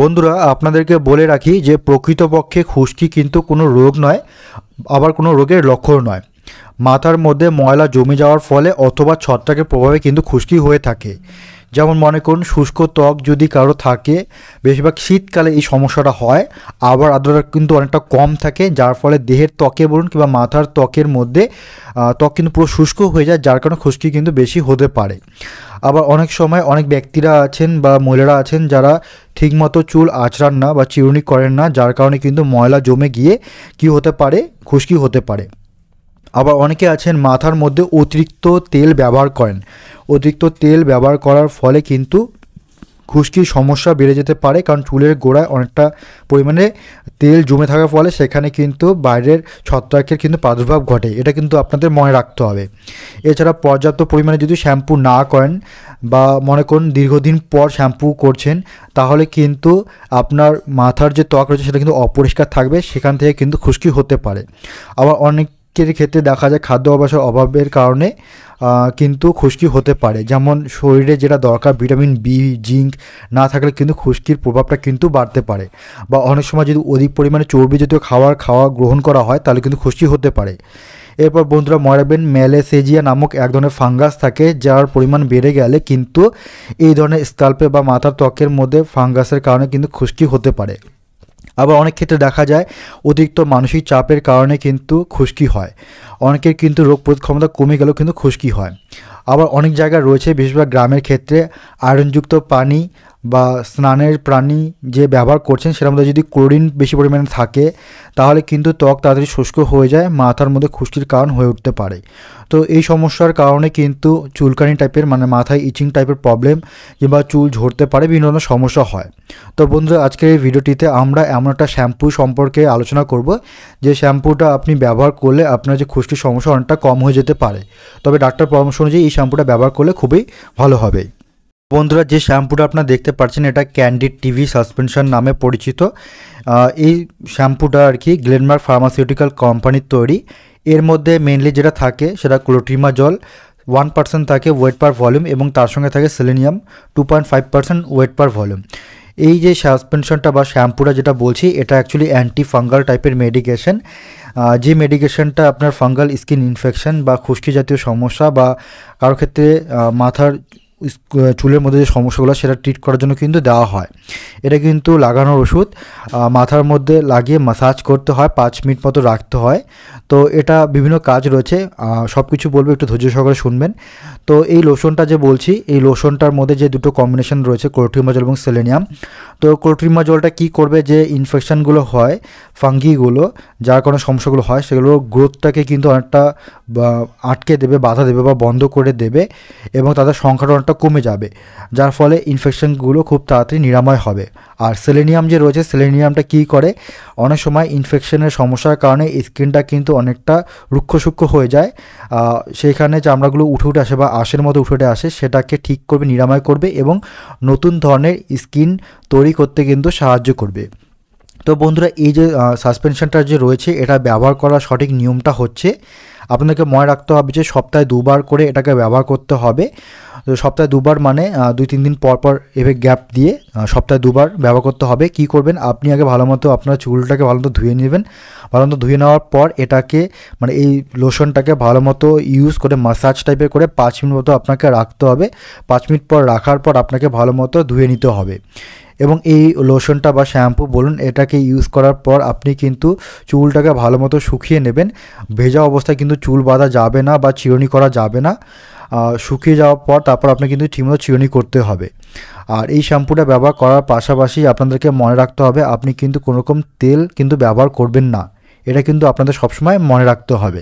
বন্ধুরা আপনাদেরকে বলে রাখি যে প্রকৃতপক্ষে খুশকি কিন্তু কোনো রোগ নয় আবার কোনো রোগের লক্ষণ নয় মাথার মধ্যে ময়লা জমে যাওয়ার ফলে অথবা ছত্রাকের প্রভাবে কিন্তু খুশকি হয়ে থাকে যেমন মনে করুন শুষ্ক ত্বক যদি কারো থাকে বেশিরভাগ শীতকালে এই সমস্যাটা হয় আবার আর্দ্রতা কিন্তু অনেকটা কম থাকে যার ফলে দেহের ত্বকে বলুন কিংবা মাথার ত্বকের মধ্যে ত্বক কিন্তু পুরো শুষ্ক হয়ে যায় যার কারণে খুশকি কিন্তু বেশি হতে পারে আবার অনেক সময় অনেক ব্যক্তিরা আছেন বা মহিলারা আছেন যারা ঠিকমতো চুল আঁচড়ান না বা চিরুনি করেন না যার কারণে কিন্তু ময়লা জমে গিয়ে কি হতে পারে খুশকি হতে পারে আবার অনেকে আছেন মাথার মধ্যে অতিরিক্ত তেল ব্যবহার করেন অতিরিক্ত তেল ব্যবহার করার ফলে কিন্তু খুশকির সমস্যা বেড়ে যেতে পারে কারণ চুলের গোড়ায় অনেকটা পরিমাণে তেল জমে থাকার ফলে সেখানে কিন্তু বাইরের ছত্রাকের কিন্তু প্রাদুর্ভাব ঘটে এটা কিন্তু আপনাদের মনে রাখতে হবে এছাড়া পর্যাপ্ত পরিমাণে যদি শ্যাম্পু না করেন বা মনে করুন দীর্ঘদিন পর শ্যাম্পু করছেন তাহলে কিন্তু আপনার মাথার যে ত্বক রয়েছে সেটা কিন্তু অপরিষ্কার থাকবে সেখান থেকে কিন্তু খুশকি হতে পারে আবার অনেক ক্ষেত্রে দেখা যায় খাদ্য অভ্যাসের অভাবের কারণে কিন্তু খুশকি হতে পারে যেমন শরীরে যেটা দরকার ভিটামিন বি জিঙ্ক না থাকলে কিন্তু খুশকির প্রভাবটা কিন্তু বাড়তে পারে বা অনেক সময় যদি অধিক পরিমাণে চর্বি জাতীয় খাবার খাওয়া গ্রহণ করা হয় তাহলে কিন্তু খুশকি হতে পারে এরপর বন্ধুরা মনে রাখবেন ম্যালেসেজিয়া নামক এক ধরনের ফাঙ্গাস থাকে যার পরিমাণ বেড়ে গেলে কিন্তু এই ধরনের স্কাল্পে বা মাথার ত্বকের মধ্যে ফাঙ্গাসের কারণে কিন্তু খুশকি হতে পারে আবার অনেক ক্ষেত্রে দেখা যায় অতিরিক্ত মানসিক চাপের কারণে কিন্তু খুশকি হয় অনেকের কিন্তু রোগ প্রতিরোধ ক্ষমতা কমে গেলেও কিন্তু খুশকি হয় আবার অনেক জায়গা রয়েছে বেশিরভাগ গ্রামের ক্ষেত্রে আয়রনযুক্ত পানি বা স্নানের প্রাণী যে ব্যবহার করছেন সেটার মধ্যে যদি ক্লোরিন বেশি পরিমাণে থাকে তাহলে কিন্তু ত্বক তাড়াতাড়ি শুষ্ক হয়ে যায় মাথার মধ্যে খুশকির কারণ হয়ে উঠতে পারে তো এই সমস্যার কারণে কিন্তু চুলকানি টাইপের মানে মাথায় ইচিং টাইপের প্রবলেম কিংবা চুল ঝরতে পারে বিভিন্ন ধরনের সমস্যা হয় তো বন্ধুরা আজকের এই ভিডিওটিতে আমরা এমন একটা শ্যাম্পু সম্পর্কে আলোচনা করব যে শ্যাম্পুটা আপনি ব্যবহার করলে আপনার যে খুশকির সমস্যা অনেকটা কম হয়ে যেতে পারে তবে ডাক্তার পরামর্শ অনুযায়ী এই শ্যাম্পুটা ব্যবহার করলে খুবই ভালো হবে বন্ধুরা যে শ্যাম্পুটা আপনারা দেখতে পাচ্ছেন এটা ক্যান্ডিড টিভি সাসপেনশন নামে পরিচিত এই শ্যাম্পুটা আর কি গ্লেনমার্ক ফার্মাসিউটিক্যাল কোম্পানির তৈরি এর মধ্যে মেনলি যেটা থাকে সেটা ক্লোট্রিমা জল ওয়ান পার্সেন্ট থাকে ওয়েট পার ভলিউম এবং তার সঙ্গে থাকে selenium two point five percent weight per volume এই যে সাসপেনশনটা বা শ্যাম্পুটা যেটা বলছি এটা অ্যাকচুয়ালি অ্যান্টি ফাঙ্গাল টাইপের মেডিকেশন যে মেডিকেশনটা আপনার ফাঙ্গাল স্কিন ইনফেকশন বা খুশকি জাতীয় সমস্যা বা কারোর ক্ষেত্রে মাথার চুলের মধ্যে যে সমস্যাগুলো সেটা ট্রিট করার জন্য কিন্তু দেওয়া হয় এটা কিন্তু লাগানোর ওষুধ মাথার মধ্যে লাগিয়ে মাসাজ করতে হয় পাঁচ মিনিট মতো রাখতে হয় তো এটা বিভিন্ন কাজ রয়েছে সব কিছু বলবো একটু ধৈর্য সহকারে শুনবেন তো এই লোশনটা যে বলছি এই লোশনটার মধ্যে যে দুটো কম্বিনেশন রয়েছে জল এবং সেলেনিয়াম তো জলটা কী করবে যে ইনফেকশানগুলো হয় ফাঙ্গিগুলো যার কারণে সমস্যাগুলো হয় সেগুলো গ্রোথটাকে কিন্তু অনেকটা আটকে দেবে বাধা দেবে বা বন্ধ করে দেবে এবং তাদের সংখ্যাটা অনেকটা কমে যাবে যার ফলে ইনফেকশনগুলো খুব তাড়াতাড়ি নিরাময় হবে আর সেলেনিয়াম যে রয়েছে সেলেনিয়ামটা কি করে অনেক সময় ইনফেকশনের সমস্যার কারণে স্কিনটা কিন্তু অনেকটা রুক্ষসূক্ষ হয়ে যায় সেইখানে চামড়াগুলো উঠে উঠে আসে বা আশের মতো উঠে উঠে আসে সেটাকে ঠিক করবে নিরাময় করবে এবং নতুন ধরনের স্কিন তৈরি করতে কিন্তু সাহায্য করবে তো বন্ধুরা এই যে সাসপেনশনটা যে রয়েছে এটা ব্যবহার করার সঠিক নিয়মটা হচ্ছে আপনাকে মনে রাখতে হবে যে সপ্তাহে দুবার করে এটাকে ব্যবহার করতে হবে তো সপ্তাহে দুবার মানে দুই তিন দিন পর পর এভাবে গ্যাপ দিয়ে সপ্তাহে দুবার ব্যবহার করতে হবে কি করবেন আপনি আগে ভালো মতো আপনার চুলটাকে ভালো মতো ধুয়ে নেবেন ভালো মতো ধুয়ে নেওয়ার পর এটাকে মানে এই লোশনটাকে ভালো মতো ইউজ করে মাসাজ টাইপের করে পাঁচ মিনিট মতো আপনাকে রাখতে হবে পাঁচ মিনিট পর রাখার পর আপনাকে ভালো মতো ধুয়ে নিতে হবে এবং এই লোশনটা বা শ্যাম্পু বলুন এটাকে ইউজ করার পর আপনি কিন্তু চুলটাকে ভালো মতো শুকিয়ে নেবেন ভেজা অবস্থায় কিন্তু চুল বাঁধা যাবে না বা চিরুনি করা যাবে না শুকিয়ে যাওয়ার পর তারপর আপনাকে কিন্তু ঠিকমতো চিরুনি করতে হবে আর এই শ্যাম্পুটা ব্যবহার করার পাশাপাশি আপনাদেরকে মনে রাখতে হবে আপনি কিন্তু কোনোরকম তেল কিন্তু ব্যবহার করবেন না এটা কিন্তু আপনাদের সবসময় মনে রাখতে হবে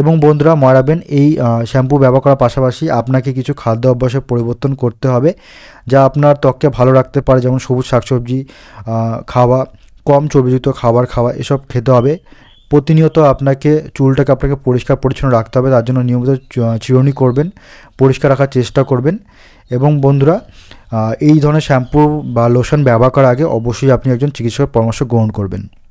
এবং বন্ধুরা মনে রাখবেন এই শ্যাম্পু ব্যবহার করার পাশাপাশি আপনাকে কিছু খাদ্য অভ্যাসে পরিবর্তন করতে হবে যা আপনার ত্বককে ভালো রাখতে পারে যেমন সবুজ শাকসবজি খাওয়া কম চর্বিযুক্ত খাবার খাওয়া এসব খেতে হবে প্রতিনিয়ত আপনাকে চুলটাকে আপনাকে পরিষ্কার পরিচ্ছন্ন রাখতে হবে তার জন্য নিয়মিত চিরুনি করবেন পরিষ্কার রাখার চেষ্টা করবেন এবং বন্ধুরা এই ধরনের শ্যাম্পু বা লোশন ব্যবহার করার আগে অবশ্যই আপনি একজন চিকিৎসকের পরামর্শ গ্রহণ করবেন